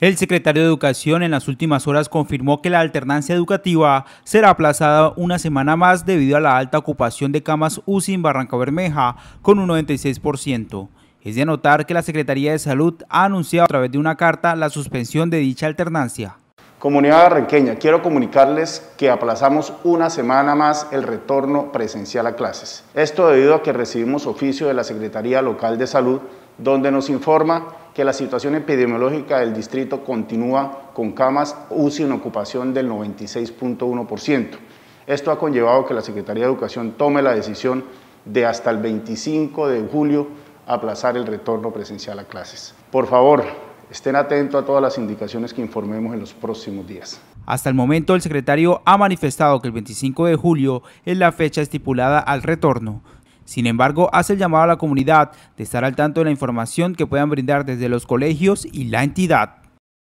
El secretario de Educación en las últimas horas confirmó que la alternancia educativa será aplazada una semana más debido a la alta ocupación de camas UCI en Barranca Bermeja con un 96%. Es de anotar que la Secretaría de Salud ha anunciado a través de una carta la suspensión de dicha alternancia. Comunidad barranqueña, quiero comunicarles que aplazamos una semana más el retorno presencial a clases. Esto debido a que recibimos oficio de la Secretaría Local de Salud donde nos informa que la situación epidemiológica del distrito continúa con camas UCI en ocupación del 96.1%. Esto ha conllevado que la Secretaría de Educación tome la decisión de hasta el 25 de julio aplazar el retorno presencial a clases. Por favor, estén atentos a todas las indicaciones que informemos en los próximos días. Hasta el momento, el secretario ha manifestado que el 25 de julio es la fecha estipulada al retorno. Sin embargo, hace el llamado a la comunidad de estar al tanto de la información que puedan brindar desde los colegios y la entidad.